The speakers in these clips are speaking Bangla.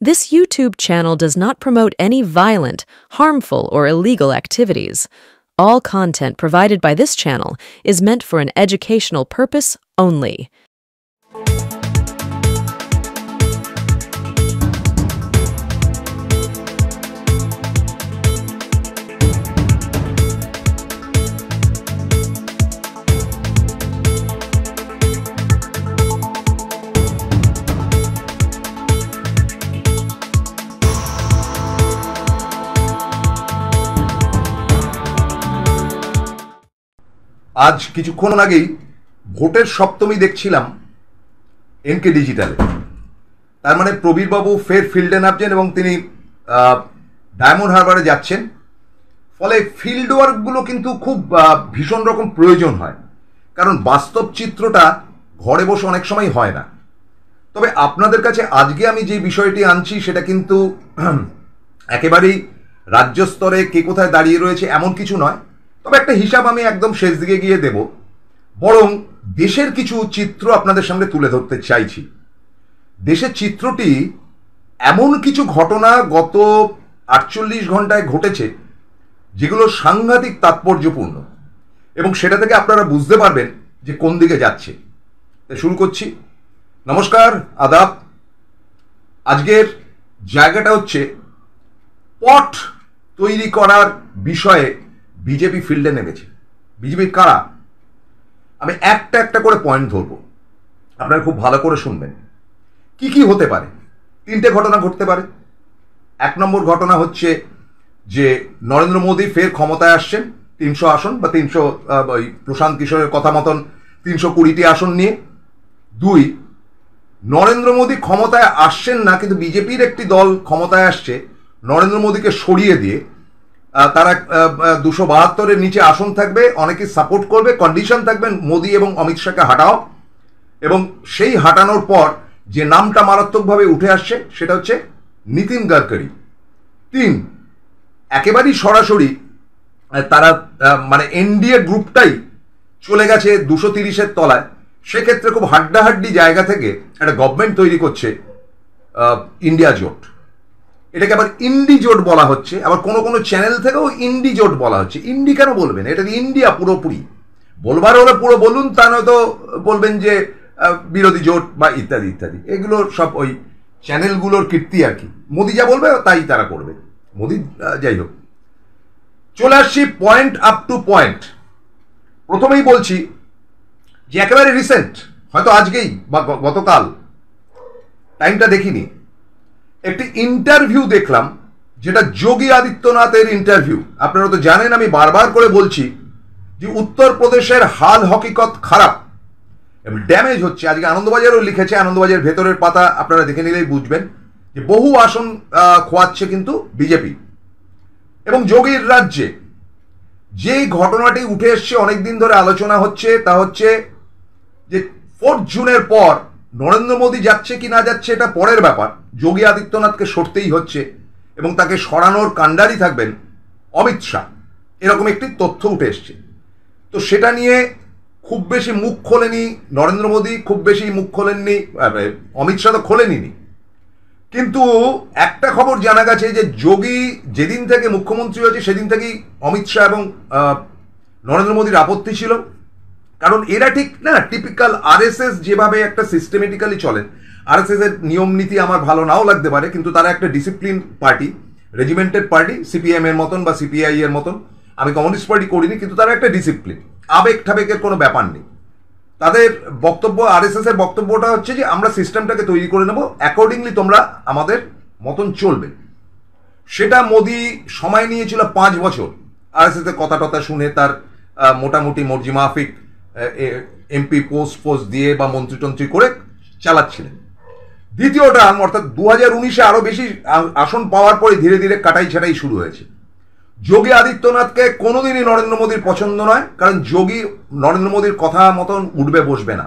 This YouTube channel does not promote any violent, harmful, or illegal activities. All content provided by this channel is meant for an educational purpose only. আজ কিছুক্ষণ আগেই ভোটের সপ্তমী দেখছিলাম এনকে ডিজিটালে তার মানে প্রবীরবাবু ফের ফিল্ডে নামছেন এবং তিনি ডায়মন্ড হারবারে যাচ্ছেন ফলে ফিল্ড ওয়ার্কগুলো কিন্তু খুব ভীষণ রকম প্রয়োজন হয় কারণ বাস্তব চিত্রটা ঘরে বসে অনেক সময় হয় না তবে আপনাদের কাছে আজকে আমি যে বিষয়টি আনছি সেটা কিন্তু একেবারেই রাজ্য স্তরে কে কোথায় দাঁড়িয়ে রয়েছে এমন কিছু নয় তবে একটা হিসাব আমি একদম শেষ দিকে গিয়ে দেব বরং দেশের কিছু চিত্র আপনাদের সামনে তুলে ধরতে চাইছি দেশের চিত্রটি এমন কিছু ঘটনা গত আটচল্লিশ ঘন্টায় ঘটেছে যেগুলো সাংঘাতিক তাৎপর্যপূর্ণ এবং সেটা থেকে আপনারা বুঝতে পারবেন যে কোন দিকে যাচ্ছে শুরু করছি নমস্কার আদাব আজকের জায়গাটা হচ্ছে পট তৈরি করার বিষয়ে বিজেপি ফিল্ডে নেমেছে বিজেপি কারা আমি একটা একটা করে পয়েন্ট ধরবো আপনারা খুব ভালো করে শুনবেন কি কি হতে পারে তিনটে ঘটনা ঘটতে পারে এক নম্বর ঘটনা হচ্ছে যে নরেন্দ্র মোদী ফের ক্ষমতায় আসছেন তিনশো আসন বা তিনশো ওই প্রশান্ত কিশোরের কথা মতন তিনশো কুড়িটি আসন নিয়ে দুই নরেন্দ্র মোদী ক্ষমতায় আসছেন না কিন্তু বিজেপির একটি দল ক্ষমতায় আসছে নরেন্দ্র মোদীকে সরিয়ে দিয়ে তারা দুশো বাহাত্তরের নিচে আসন থাকবে অনেকে সাপোর্ট করবে কন্ডিশন থাকবেন মোদী এবং অমিত শাহকে হাঁটাও এবং সেই হাঁটানোর পর যে নামটা মারাত্মকভাবে উঠে আসছে সেটা হচ্ছে নীতিন গাডকারি তিন একেবারেই সরাসরি তারা মানে এনডিএ গ্রুপটাই চলে গেছে দুশো তিরিশের তলায় সেক্ষেত্রে খুব হাড্ডাহাড্ডি জায়গা থেকে একটা গভর্নমেন্ট তৈরি করছে ইন্ডিয়া জোট এটাকে আবার ইন্ডি জোট বলা হচ্ছে আবার কোনো কোনো চ্যানেল থেকেও ইন্ডি জোট বলা হচ্ছে ইন্ডি কেন বলবেন এটা ইন্ডিয়া পুরোপুরি বলবার হলে পুরো বলুন তা নয়তো বলবেন যে বিরোধী জোট বা ইত্যাদি ইত্যাদি এগুলো সব ওই চ্যানেলগুলোর কীর্তি আর কি মোদি যা বলবে তাই তারা করবে মোদি যাই হোক চলে আসছি পয়েন্ট আপ টু পয়েন্ট প্রথমেই বলছি যে একেবারে রিসেন্ট হয়তো আজকেই বা গতকাল টাইমটা দেখিনি একটি ইন্টারভিউ দেখলাম যেটা যোগী আদিত্যনাথের ইন্টারভিউ আপনারা তো জানেন আমি বারবার করে বলছি যে উত্তরপ্রদেশের হাল হকিকত খারাপ এবং ড্যামেজ হচ্ছে আজকে আনন্দবাজারও লিখেছে আনন্দবাজার ভেতরের পাতা আপনারা দেখে নিলেই বুঝবেন যে বহু আসন খোয়াচ্ছে কিন্তু বিজেপি এবং যোগীর রাজ্যে যে ঘটনাটি উঠে এসছে অনেকদিন ধরে আলোচনা হচ্ছে তা হচ্ছে যে ফোর্থ জুনের পর নরেন্দ্র মোদী যাচ্ছে কি না যাচ্ছে এটা পরের ব্যাপার যোগী আদিত্যনাথকে সরতেই হচ্ছে এবং তাকে সরানোর কাণ্ডারই থাকবেন অমিত শাহ এরকম একটি তথ্য উঠে এসছে তো সেটা নিয়ে খুব বেশি মুখ খোলেনি নরেন্দ্র মোদী খুব বেশি মুখ খোলেননি অমিত শাহ তো খোলেনি কিন্তু একটা খবর জানা গেছে যে যোগী যেদিন থেকে মুখ্যমন্ত্রী হয়েছে সেদিন থেকেই অমিত শাহ এবং নরেন্দ্র মোদীর আপত্তি ছিল কারণ এরা ঠিক না টিপিক্যাল আর যেভাবে একটা সিস্টেমেটিক্যালি চলেন এস এর নিয়ম নীতি আমার ভালো নাও লাগতে পারে কিন্তু তারা একটা discipline party regimented party CPM এর মতন বা সিপিআই e এর মতন আমি কমিউনিস্ট পার্টি করিনি কিন্তু তারা একটা ডিসিপ্লিন আবেগ ঠাবেকের কোনো ব্যাপার নেই তাদের বক্তব্য আর এস এর বক্তব্যটা হচ্ছে যে আমরা সিস্টেমটাকে তৈরি করে নেব অ্যাকর্ডিংলি তোমরা আমাদের মতন চলবে সেটা মোদি সময় নিয়েছিল পাঁচ বছর আর এস এর কথা টথা শুনে তার মোটামুটি মর্জি মাফিক এমপি পোস্ট পোস্ট দিয়ে বা মন্ত্রীতন্ত্রী করে চালাচ্ছিলেন দ্বিতীয় টার্ম অর্থাৎ দু হাজার উনিশে আরও বেশি আসন পাওয়ার পরে ধীরে ধীরে কাটাই ছাটাই শুরু হয়েছে যোগী আদিত্যনাথকে কোনোদিনই নরেন্দ্র মোদীর পছন্দ নয় কারণ যোগী নরেন্দ্র মোদীর কথা মতন উঠবে বসবে না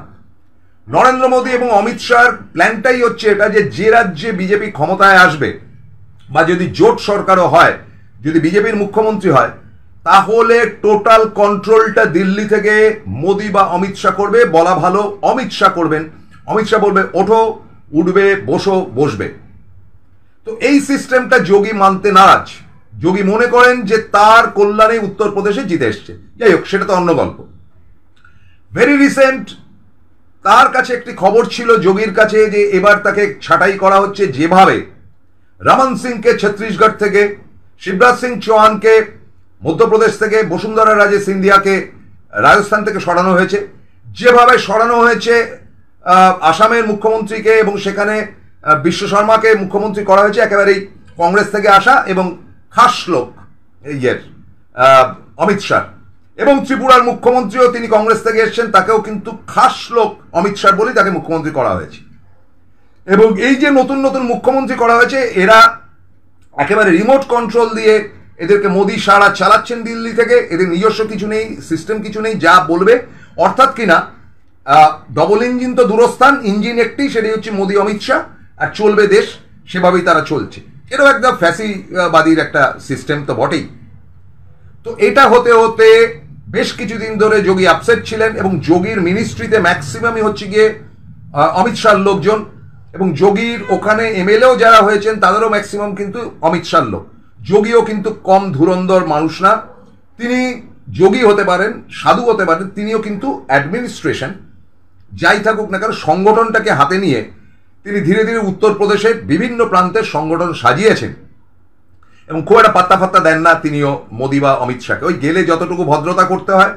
নরেন্দ্র মোদী এবং অমিত শাহর প্ল্যানটাই হচ্ছে এটা যে যে রাজ্যে বিজেপি ক্ষমতায় আসবে বা যদি জোট সরকারও হয় যদি বিজেপির মুখ্যমন্ত্রী হয় তাহলে টোটাল কন্ট্রোলটা দিল্লি থেকে মোদি বা অমিত শাহ করবে বলা ভালো অমিত শাহ করবেন অমিত শাহ বলবে ওঠো উঠবে বসো বসবে তো এই সিস্টেমটা যোগী মানতে নারাজ যোগী মনে করেন যে তার কল্যাণে উত্তরপ্রদেশে জিতে এসছে যাই হোক সেটা তো অন্য গল্প ভেরি রিসেন্ট তার কাছে একটি খবর ছিল যোগীর কাছে যে এবার তাকে ছাঁটাই করা হচ্ছে যেভাবে রমন সিংকে ছত্তিশগড় থেকে শিবরাজ সিং চৌহানকে মধ্যপ্রদেশ থেকে বসুন্ধরা রাজে সিন্ধিয়াকে রাজস্থান থেকে সরানো হয়েছে যেভাবে সরানো হয়েছে আসামের মুখ্যমন্ত্রীকে এবং সেখানে বিশ্ব শর্মাকে মুখ্যমন্ত্রী করা হয়েছে একেবারেই কংগ্রেস থেকে আসা এবং খাস লোক ইয়ের অমিত শাহ এবং ত্রিপুরার মুখ্যমন্ত্রীও তিনি কংগ্রেস থেকে এসছেন তাকেও কিন্তু খাস লোক অমিত শাহ বলেই তাকে মুখ্যমন্ত্রী করা হয়েছে এবং এই যে নতুন নতুন মুখ্যমন্ত্রী করা হয়েছে এরা একেবারে রিমোট কন্ট্রোল দিয়ে এদেরকে মোদি সারা চালাচ্ছেন দিল্লি থেকে এদের নিজস্ব কিছু নেই সিস্টেম কিছু নেই যা বলবে অর্থাৎ কিনা ডবল ইঞ্জিন তো দূরস্থান ইঞ্জিন একটি সেটাই হচ্ছে মোদি অমিত শাহ আর চলবে দেশ সেভাবেই তারা চলছে এটাও একদম ফ্যাসিবাদীর একটা সিস্টেম তো বটেই তো এটা হতে হতে বেশ কিছুদিন ধরে যোগী আপসেট ছিলেন এবং যোগীর মিনিস্ট্রিতে ম্যাক্সিমামই হচ্ছে গিয়ে অমিত শাহর লোকজন এবং যোগীর ওখানে এমএলএও যারা হয়েছেন তাদেরও ম্যাক্সিমাম কিন্তু অমিত শাহর লোক যোগীও কিন্তু কম ধুরন্ধর মানুষ না তিনি যোগী হতে পারেন সাধু হতে পারেন তিনিও কিন্তু অ্যাডমিনিস্ট্রেশন যাই থাকুক না কেন সংগঠনটাকে হাতে নিয়ে তিনি ধীরে ধীরে উত্তরপ্রদেশের বিভিন্ন প্রান্তের সংগঠন সাজিয়েছেন এবং খুব একটা পাত্তা ফাত্তা দেন না তিনিও মোদি বা অমিত শাহকে ওই গেলে যতটুকু ভদ্রতা করতে হয়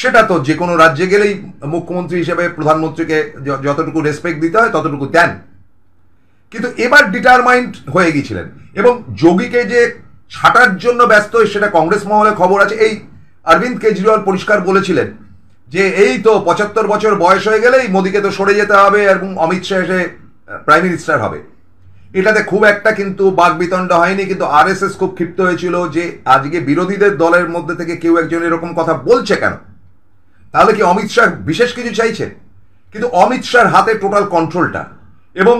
সেটা তো যে কোনো রাজ্যে গেলেই মুখ্যমন্ত্রী হিসেবে প্রধানমন্ত্রীকে যতটুকু রেসপেক্ট দিতে হয় ততটুকু দেন কিন্তু এবার ডিটারমাইন্ড হয়ে গিয়েছিলেন এবং যোগীকে যে ছাটার জন্য ব্যস্ত সেটা কংগ্রেস মহলে খবর আছে এই অরবিন্দ কেজরিওয়াল পরিষ্কার বলেছিলেন যে এই তো পঁচাত্তর বছর বয়স হয়ে গেলেই মোদিকে তো সরে যেতে হবে এবং অমিত শাহ এসে প্রাইম মিনিস্টার হবে এটাতে খুব একটা কিন্তু বিতণ্ড হয়নি কিন্তু এস খুব ক্ষিপ্ত হয়েছিল যে আজকে বিরোধীদের দলের মধ্যে থেকে কেউ একজন এরকম কথা বলছে কেন তাহলে কি অমিত শাহ বিশেষ কিছু চাইছেন কিন্তু অমিত শাহর হাতে টোটাল কন্ট্রোলটা এবং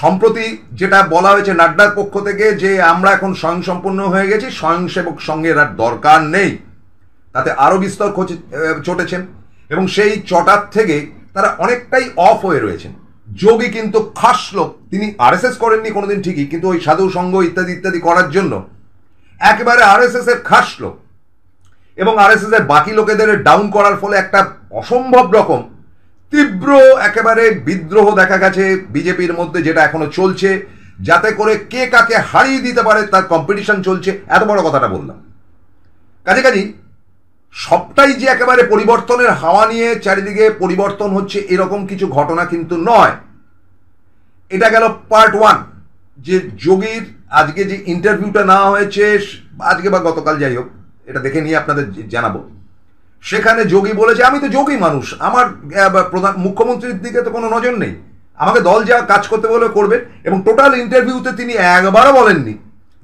সম্প্রতি যেটা বলা হয়েছে নাড্ডার পক্ষ থেকে যে আমরা এখন স্বয়ংসম্পন্ন হয়ে গেছি স্বয়ংসেবক সঙ্গের আর দরকার নেই তাতে আরও বিস্তর চটেছেন এবং সেই চটার থেকে তারা অনেকটাই অফ হয়ে রয়েছেন যোগী কিন্তু খাস লোক তিনি আরএসএস করেননি কোনোদিন ঠিকই কিন্তু ওই সাধু সঙ্গ ইত্যাদি ইত্যাদি করার জন্য একেবারে আরএসএস এর খাস লোক এবং আরএসএস এর বাকি লোকেদের ডাউন করার ফলে একটা অসম্ভব রকম তীব্র একেবারে বিদ্রোহ দেখা গেছে বিজেপির মধ্যে যেটা এখনো চলছে যাতে করে কে কাকে হারিয়ে দিতে পারে তার কম্পিটিশন চলছে এত বড় কথাটা বললাম কাজে কাজে সবটাই যে একেবারে পরিবর্তনের হাওয়া নিয়ে চারিদিকে পরিবর্তন হচ্ছে এরকম কিছু ঘটনা কিন্তু নয় এটা গেল পার্ট ওয়ান যে যোগীর আজকে যে ইন্টারভিউটা নেওয়া হয়েছে আজকে বা গতকাল যাই হোক এটা দেখে নিয়ে আপনাদের জানাবো সেখানে যোগী বলেছে আমি তো যোগী মানুষ আমার প্রধান মুখ্যমন্ত্রীর দিকে তো কোনো নজর নেই আমাকে দল যা কাজ করতে বলে করবেন এবং টোটাল ইন্টারভিউতে তিনি একবারও বলেননি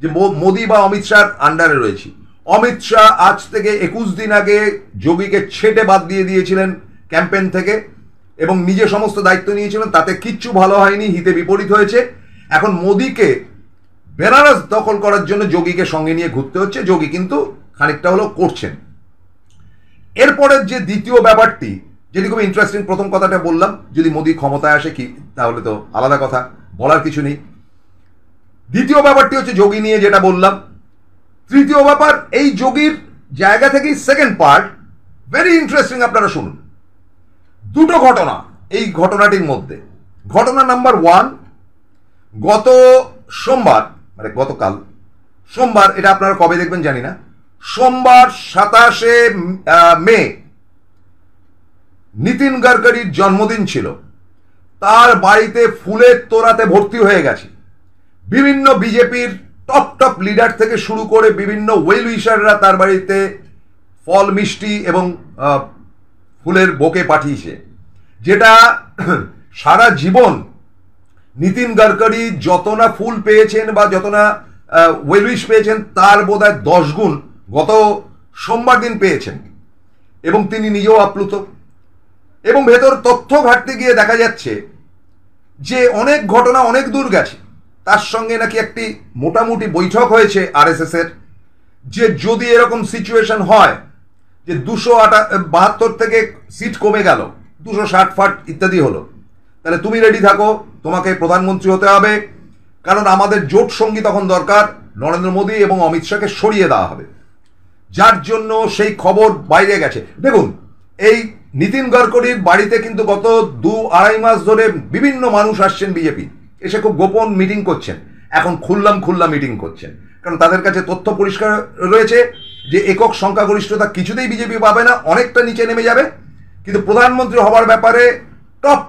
যে মোদি বা অমিত শাহর আন্ডারে রয়েছি অমিত শাহ আজ থেকে একুশ দিন আগে যোগীকে ছেটে বাদ দিয়ে দিয়েছিলেন ক্যাম্পেন থেকে এবং নিজে সমস্ত দায়িত্ব নিয়েছিলেন তাতে কিচ্ছু ভালো হয়নি হিতে বিপরীত হয়েছে এখন মোদিকে বেনারস দখল করার জন্য যোগীকে সঙ্গে নিয়ে ঘুরতে হচ্ছে যোগী কিন্তু খানিকটা হলো করছেন এরপরের যে দ্বিতীয় ব্যাপারটি যেটি খুব ইন্টারেস্টিং প্রথম কথাটা বললাম যদি মোদি ক্ষমতায় আসে কি তাহলে তো আলাদা কথা বলার কিছু নেই দ্বিতীয় ব্যাপারটি হচ্ছে যোগী নিয়ে যেটা বললাম তৃতীয় ব্যাপার এই যোগীর জায়গা থেকেই সেকেন্ড পার্ট ভেরি ইন্টারেস্টিং আপনারা শুনুন দুটো ঘটনা এই ঘটনাটির মধ্যে ঘটনা নাম্বার ওয়ান গত সোমবার মানে গতকাল সোমবার এটা আপনারা কবে দেখবেন জানি না সোমবার সাতাশে মে নীতিন গাডকারির জন্মদিন ছিল তার বাড়িতে ফুলের তোড়াতে ভর্তি হয়ে গেছে বিভিন্ন বিজেপির টপ টপ লিডার থেকে শুরু করে বিভিন্ন ওয়েল উইশাররা তার বাড়িতে ফল মিষ্টি এবং ফুলের বোকে পাঠিয়েছে যেটা সারা জীবন নীতিন গাডকারি যত না ফুল পেয়েছেন বা যত না ওয়েল উইশ পেয়েছেন তার বোধহয় দশ গুণ গত সোমবার দিন পেয়েছেন এবং তিনি নিজেও আপ্লুত এবং ভেতর তথ্য ঘাটতে গিয়ে দেখা যাচ্ছে যে অনেক ঘটনা অনেক দূর গেছে তার সঙ্গে নাকি একটি মোটামুটি বৈঠক হয়েছে এস এর যে যদি এরকম সিচুয়েশন হয় যে দুশো আটা বাহাত্তর থেকে সিট কমে গেল দুশো ষাট ফাট ইত্যাদি হলো তাহলে তুমি রেডি থাকো তোমাকে প্রধানমন্ত্রী হতে হবে কারণ আমাদের জোট সঙ্গী তখন দরকার নরেন্দ্র মোদী এবং অমিত শাহকে সরিয়ে দেওয়া হবে যার জন্য সেই খবর বাইরে গেছে দেখুন এই নীতিন গড়করির বাড়িতে কিন্তু গত দু আড়াই মাস ধরে বিভিন্ন মানুষ আসছেন বিজেপি এসে খুব গোপন মিটিং করছেন এখন খুললাম খুললাম মিটিং করছেন কারণ তাদের কাছে তথ্য পরিষ্কার রয়েছে যে একক সংখ্যাগরিষ্ঠতা কিছুতেই বিজেপি পাবে না অনেকটা নিচে নেমে যাবে কিন্তু প্রধানমন্ত্রী হওয়ার ব্যাপারে টপ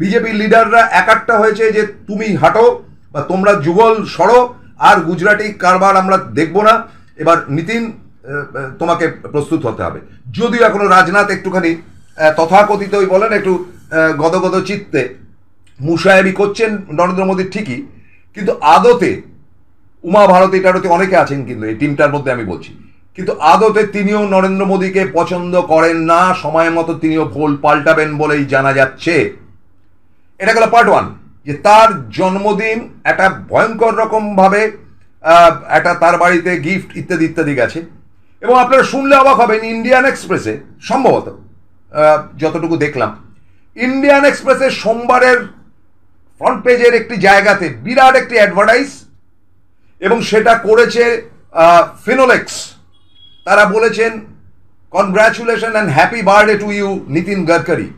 বিজেপি লিডাররা একাট্টা হয়েছে যে তুমি হাঁটো বা তোমরা যুগল সরো আর গুজরাটি কারবার আমরা দেখব না এবার নীতিন তোমাকে প্রস্তুত হতে হবে যদিও এখনো রাজনাথ একটুখানি তথাকথিত ওই বলেন একটু গদগদ চিত্তে মুশায়াবি করছেন নরেন্দ্র মোদী ঠিকই কিন্তু আদতে উমা ভারতী টারতে অনেকে আছেন কিন্তু এই টিমটার মধ্যে আমি বলছি কিন্তু আদতে তিনিও নরেন্দ্র মোদীকে পছন্দ করেন না সময় মতো তিনিও ভোল পাল্টাবেন বলেই জানা যাচ্ছে এটা গেল পার্ট ওয়ান যে তার জন্মদিন একটা ভয়ঙ্কর রকমভাবে একটা তার বাড়িতে গিফট ইত্যাদি ইত্যাদি গেছে এবং আপনারা শুনলে অবাক হবেন ইন্ডিয়ান এক্সপ্রেসে সম্ভবত যতটুকু দেখলাম ইন্ডিয়ান এক্সপ্রেসে সোমবারের ফ্রন্ট পেজের একটি জায়গাতে বিরাট একটি অ্যাডভার্টাইজ এবং সেটা করেছে ফিনোলেক্স তারা বলেছেন congratulation and happy birthday to you Nitin Gadkari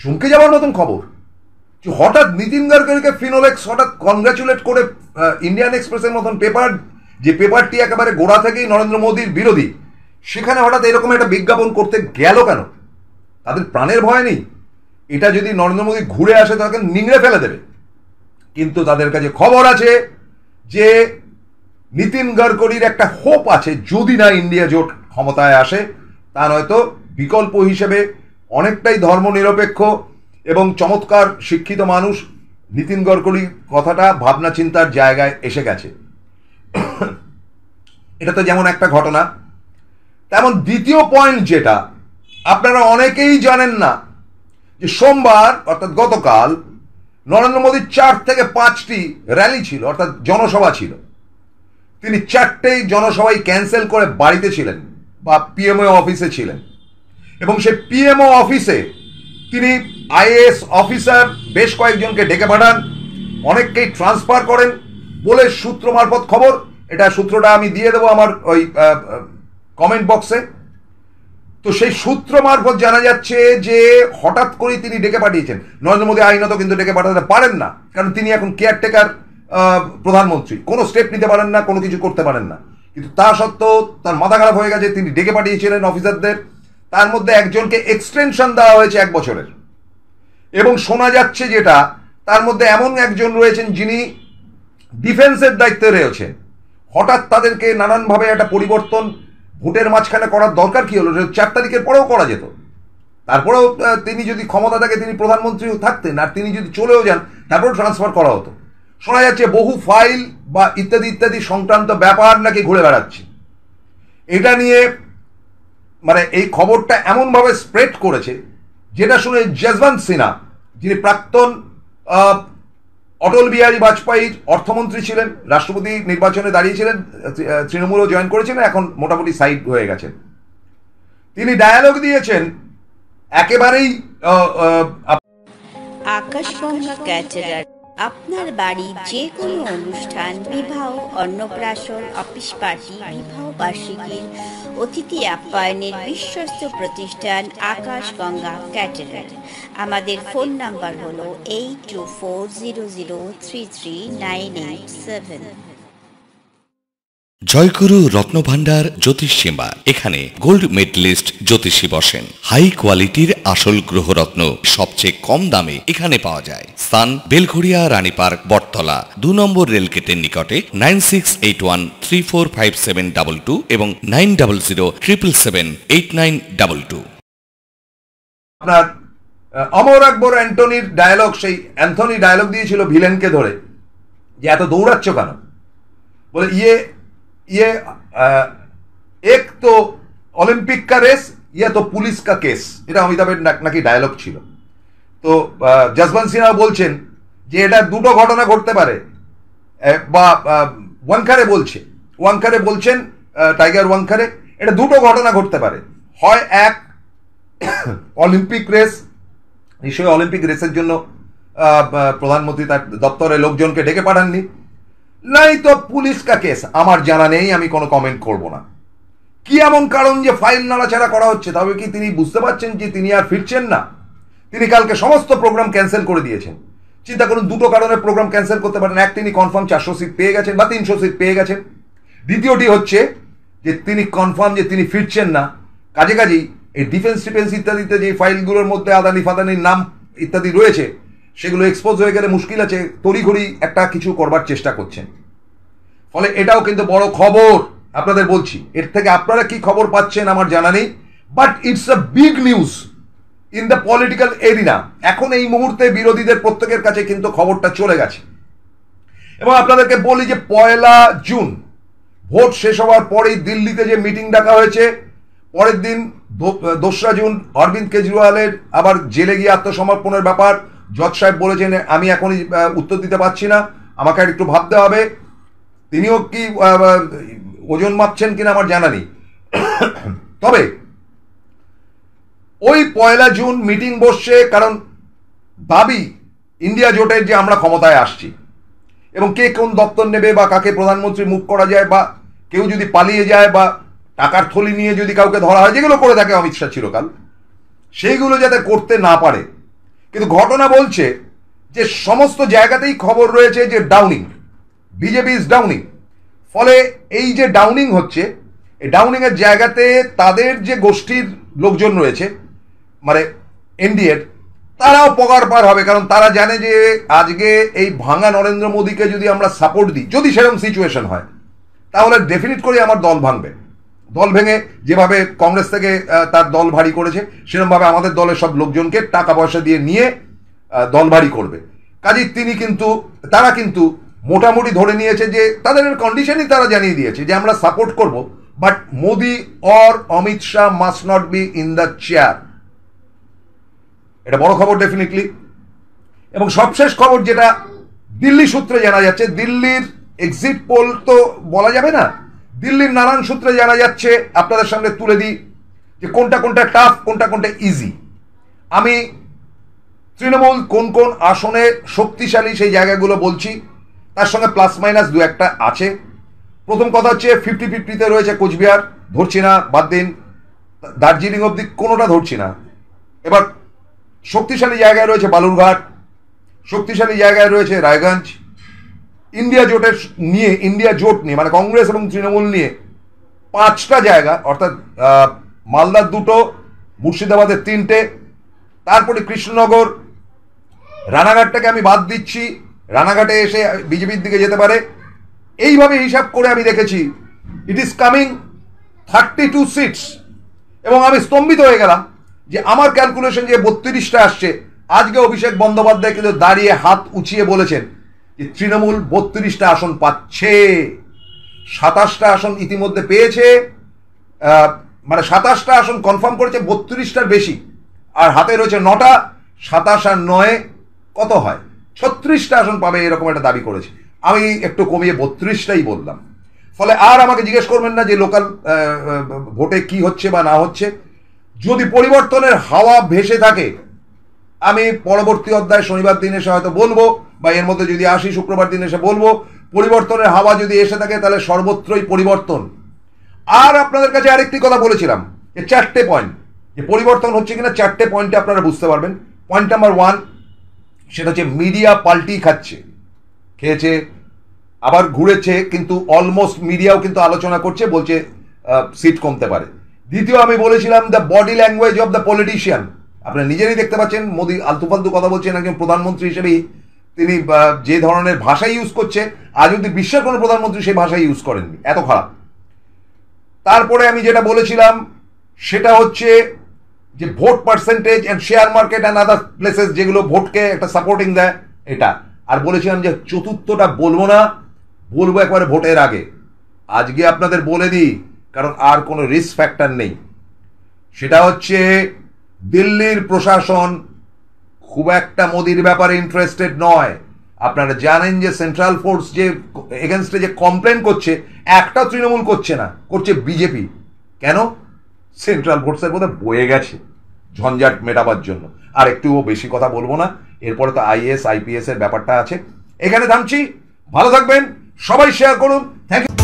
চমকে যাওয়ার মতন খবর হঠাৎ নিতিন গাডকারিকে ফিনোলেক্স হঠাৎ কনগ্র্যাচুলেট করে ইন্ডিয়ান এক্সপ্রেসের মতন পেপার যে পেপারটি একেবারে গোড়া থেকেই নরেন্দ্র মোদীর বিরোধী সেখানে হঠাৎ এরকম একটা বিজ্ঞাপন করতে গেল কেন তাদের প্রাণের ভয় নেই এটা যদি নরেন্দ্র মোদী ঘুরে আসে তাকে নিংড়ে ফেলে দেবে কিন্তু তাদের কাছে খবর আছে যে নীতিন গড়করির একটা হোপ আছে যদি না ইন্ডিয়া জোট ক্ষমতায় আসে তা নয়তো বিকল্প হিসেবে অনেকটাই ধর্মনিরপেক্ষ এবং চমৎকার শিক্ষিত মানুষ নীতিন গড়করির কথাটা ভাবনা চিন্তার জায়গায় এসে গেছে এটা তো যেমন একটা ঘটনা তেমন দ্বিতীয় পয়েন্ট যেটা আপনারা অনেকেই জানেন না যে সোমবার অর্থাৎ গতকাল নরেন্দ্র মোদীর চার থেকে পাঁচটি র্যালি ছিল অর্থাৎ জনসভা ছিল তিনি চারটেই জনসভাই ক্যান্সেল করে বাড়িতে ছিলেন বা পিএমও অফিসে ছিলেন এবং সে পিএমও অফিসে তিনি আইএস অফিসার বেশ কয়েকজনকে ডেকে পাঠান অনেককেই ট্রান্সফার করেন বলে সূত্র মারফত খবর এটা সূত্রটা আমি দিয়ে দেবো আমার ওই কমেন্ট বক্সে তো সেই সূত্র মারফত জানা যাচ্ছে যে হঠাৎ করেই তিনি ডেকে পাঠিয়েছেন নরেন্দ্র মোদী আইনত কিন্তু ডেকে পাঠাতে পারেন না কারণ তিনি এখন কেয়ারটেকার প্রধানমন্ত্রী কোনো স্টেপ নিতে পারেন না কোনো কিছু করতে পারেন না কিন্তু তা সত্ত্বেও তার মাথা খারাপ হয়ে গেছে তিনি ডেকে পাঠিয়েছিলেন অফিসারদের তার মধ্যে একজনকে এক্সটেনশন দেওয়া হয়েছে এক বছরের এবং শোনা যাচ্ছে যেটা তার মধ্যে এমন একজন রয়েছেন যিনি ডিফেন্সের দায়িত্বে রয়েছেন হঠাৎ তাদেরকে নানানভাবে একটা পরিবর্তন ভোটের মাঝখানে করার দরকার কী হলো চার তারিখের পরেও করা যেত তারপরেও তিনি যদি ক্ষমতা থাকে তিনি প্রধানমন্ত্রীও থাকতেন আর তিনি যদি চলেও যান তারপরেও ট্রান্সফার করা হতো শোনা যাচ্ছে বহু ফাইল বা ইত্যাদি ইত্যাদি সংক্রান্ত ব্যাপার নাকি ঘুরে বেড়াচ্ছে এটা নিয়ে মানে এই খবরটা এমনভাবে স্প্রেড করেছে যেটা শুনে জজবন্ত সিনহা যিনি প্রাক্তন অটল বিহারী বাজপেয়ী অর্থমন্ত্রী ছিলেন রাষ্ট্রপতি নির্বাচনে দাঁড়িয়েছিলেন তৃণমূলও জয়েন করেছিলেন এখন মোটামুটি সাইড হয়ে গেছেন তিনি ডায়ালগ দিয়েছেন একেবারেই আকাশগঙ্গা আপনার বাড়ির যে কোনো অনুষ্ঠান বিবাহ অন্নপ্রাশন অফিস পার্টি বিবাহ বার্ষিকীর অতিথি আপ্যায়নের বিশ্বস্ত প্রতিষ্ঠান আকাশ গঙ্গা ক্যাটারার আমাদের ফোন নাম্বার হলো eight two four zero zero three three nine eight seven জয়গুরু রত্নভাণ্ডার জ্যোতিষ সীমা এখানে গোল্ড মেডলিস্ট জ্যোতিষী বসেন হাই কোয়ালিটির আসল গ্রহরত্ন সবচেয়ে কম দামে এখানে পাওয়া যায় স্থান বেলঘড়িয়া রানী পার্ক বটতলা দু নম্বর রেলগেটের নিকটে nine six eight one three four five seven double two এবং nine double zero triple seven eight nine double two আপনার অমর আকবর অ্যান্টনির ডায়ালগ সেই অ্যান্থনি ডায়ালগ দিয়েছিল ভিলেনকে ধরে যে এত দৌড়াচ্ছ কেন বলে ইয়ে ये आ, एक तो অলিম্পিক কা রেস ইয়া তো পুলিশ কা কেস এটা অমিতাভের নাকি ডায়লগ ছিল তো যশবন্ত সিনহা বলছেন যে এটা দুটো ঘটনা ঘটতে পারে বা ওয়াংখারে বলছে ওয়াংখারে বলছেন টাইগার ওয়াংখারে এটা দুটো ঘটনা ঘটতে পারে হয় এক অলিম্পিক রেস নিশ্চয়ই অলিম্পিক রেসের জন্য প্রধানমন্ত্রী তার দপ্তরে লোকজনকে ডেকে পাঠাননি নাই তো পুলিশ কা কেস আমার জানা নেই আমি কোনো কমেন্ট করব না কি এমন কারণ যে ফাইল নাড়াচাড়া করা হচ্ছে তবে কি তিনি বুঝতে পারছেন যে তিনি আর ফিরছেন না তিনি কালকে সমস্ত প্রোগ্রাম ক্যান্সেল করে দিয়েছেন চিন্তা করুন দুটো কারণে প্রোগ্রাম ক্যান্সেল করতে পারেন এক তিনি কনফার্ম চারশো সিট পেয়ে গেছেন বা তিনশো সিট পেয়ে গেছেন দ্বিতীয়টি হচ্ছে যে তিনি কনফার্ম যে তিনি ফিরছেন না কাজে কাজেই এই ডিফেন্স ডিফেন্স ইত্যাদিতে যে ফাইলগুলোর মধ্যে আদানি ফাদানির নাম ইত্যাদি রয়েছে সেগুলো এক্সপোজ হয়ে গেলে মুশকিল আছে তড়িঘড়ি একটা কিছু করবার চেষ্টা করছেন ফলে এটাও কিন্তু বড় খবর আপনাদের বলছি এর থেকে আপনারা কি খবর পাচ্ছেন আমার জানা নেই but it's a big news in the political arena এখন এই মুহূর্তে বিরোধীদের প্রত্যেকের কাছে কিন্তু খবরটা চলে গেছে এবং আপনাদেরকে বলি যে পয়লা জুন ভোট শেষ হওয়ার পরেই দিল্লিতে যে মিটিং ডাকা হয়েছে পরের দিন দোসরা জুন অরবিন্দ কেজরিওয়ালের আবার জেলে গিয়ে আত্মসমর্পণের ব্যাপার জজ সাহেব বলেছেন আমি এখনই উত্তর দিতে পারছি না আমাকে আর একটু ভাবতে হবে তিনিও কি ওজন মাপছেন কিনা আমার জানা নেই তবে ওই পয়লা জুন মিটিং বসছে কারণ ভাবি ইন্ডিয়া জোটের যে আমরা ক্ষমতায় আসছি এবং কে কোন দপ্তর নেবে বা কাকে প্রধানমন্ত্রী মুখ করা যায় বা কেউ যদি পালিয়ে যায় বা টাকার থলি নিয়ে যদি কাউকে ধরা হয় যেগুলো করে থাকে অমিত শাহ চিরকাল সেইগুলো যাতে করতে না পারে কিন্তু ঘটনা বলছে যে সমস্ত জায়গাতেই খবর রয়েছে যে ডাউনিং বিজেপি ইজ ডাউনিং ফলে এই যে ডাউনিং হচ্ছে এই ডাউনিংয়ের জায়গাতে তাদের যে গোষ্ঠীর লোকজন রয়েছে মানে এনডিএর তারাও পগার পার হবে কারণ তারা জানে যে আজকে এই ভাঙা নরেন্দ্র মোদীকে যদি আমরা সাপোর্ট দিই যদি সেরকম সিচুয়েশন হয় তাহলে ডেফিনিট করে আমার দল ভাঙবে দল ভেঙে যেভাবে কংগ্রেস থেকে তার দল ভারী করেছে সেরকমভাবে আমাদের দলের সব লোকজনকে টাকা পয়সা দিয়ে নিয়ে দল ভারী করবে কাজেই তিনি কিন্তু তারা কিন্তু মোটামুটি ধরে নিয়েছে যে তাদের কন্ডিশনই তারা জানিয়ে দিয়েছে যে আমরা সাপোর্ট করব but Modi or Amit Shah must not be in the chair এটা বড় খবর ডেফিনেটলি এবং সবশেষ খবর যেটা দিল্লি সূত্রে জানা যাচ্ছে দিল্লির এক্সিট পোল তো বলা যাবে না দিল্লির নানান সূত্রে জানা যাচ্ছে আপনাদের সামনে তুলে দিই যে কোনটা কোনটা টাফ কোনটা কোনটা ইজি আমি তৃণমূল কোন কোন আসনে শক্তিশালী সেই জায়গাগুলো বলছি তার সঙ্গে প্লাস মাইনাস দু একটা আছে প্রথম কথা হচ্ছে ফিফটি ফিফটিতে রয়েছে কোচবিহার ধরছি না বাদ দিন দার্জিলিং অবধি কোনোটা ধরছি না এবার শক্তিশালী জায়গায় রয়েছে বালুরঘাট শক্তিশালী জায়গায় রয়েছে রায়গঞ্জ ইন্ডিয়া জোটের নিয়ে ইন্ডিয়া জোট নিয়ে মানে কংগ্রেস এবং তৃণমূল নিয়ে পাঁচটা জায়গা অর্থাৎ মালদার দুটো মুর্শিদাবাদের তিনটে তারপরে কৃষ্ণনগর রানাঘাটটাকে আমি বাদ দিচ্ছি রানাঘাটে এসে বিজেপির দিকে যেতে পারে এইভাবে হিসাব করে আমি দেখেছি it is coming thirty two seats এবং আমি স্তম্ভিত হয়ে গেলাম যে আমার ক্যালকুলেশন যে বত্রিশটা আসছে আজকে অভিষেক বন্দ্যোপাধ্যায় কিন্তু দাঁড়িয়ে হাত উঁচিয়ে বলেছেন যে তৃণমূল বত্রিশটা আসন পাচ্ছে সাতাশটা আসন ইতিমধ্যে পেয়েছে মানে সাতাশটা আসন কনফার্ম করেছে বত্রিশটার বেশি আর হাতে রয়েছে নটা সাতাশ আর নয় কত হয় ছত্রিশটা আসন পাবে এরকম একটা দাবি করেছে আমি একটু কমিয়ে বত্রিশটাই বললাম ফলে আর আমাকে জিজ্ঞেস করবেন না যে লোকাল ভোটে কি হচ্ছে বা না হচ্ছে যদি পরিবর্তনের হাওয়া ভেসে থাকে আমি পরবর্তী অধ্যায় শনিবার দিন এসে হয়তো বলবো বা এর মধ্যে যদি আসি শুক্রবার দিন এসে বলবো পরিবর্তনের হাওয়া যদি এসে থাকে তাহলে সর্বত্রই পরিবর্তন আর আপনাদের কাছে আরেকটি কথা বলেছিলাম যে চারটে পয়েন্ট যে পরিবর্তন হচ্ছে কিনা চারটে পয়েন্টে আপনারা বুঝতে পারবেন পয়েন্ট নাম্বার ওয়ান সেটা হচ্ছে মিডিয়া পাল্টি খাচ্ছে খেয়েছে আবার ঘুরেছে কিন্তু অলমোস্ট মিডিয়াও কিন্তু আলোচনা করছে বলছে সিট কমতে পারে দ্বিতীয় আমি বলেছিলাম the body language of the politician আপনারা নিজেরাই দেখতে পাচ্ছেন মোদী আলতু ফালতু কথা বলছেন একজন প্রধানমন্ত্রী হিসেবেই তিনি যে ধরনের ভাষা ইউজ করছে আজ যদি বিশ্বের কোনো প্রধানমন্ত্রী সেই ভাষা ইউজ করেননি এত খারাপ তারপরে আমি যেটা বলেছিলাম সেটা হচ্ছে যে vote percentage and share market and other places যেগুলো ভোটকে একটা সাপোর্টিং দেয় এটা আর বলেছিলাম যে চতুর্থটা বলবো না বলবো একবারে ভোটের আগে আজকে আপনাদের বলে দিই কারণ আর কোনো রিস্ক ফ্যাক্টর নেই সেটা হচ্ছে দিল্লির প্রশাসন খুব একটা মোদির ব্যাপারে ইন্টারেস্টেড নয় আপনারা জানেন যে সেন্ট্রাল ফোর্স যে এগেনস্টে যে কমপ্লেন করছে একটা তৃণমূল করছে না করছে বিজেপি কেন সেন্ট্রাল ফোর্সের মধ্যে বয়ে গেছে ঝঞ্ঝাট মেটাবার জন্য আর একটুও বেশি কথা বলবো না এরপরে তো আইএস আইপিএস এর ব্যাপারটা আছে এখানে থামছি ভালো থাকবেন সবাই শেয়ার করুন থ্যাংক ইউ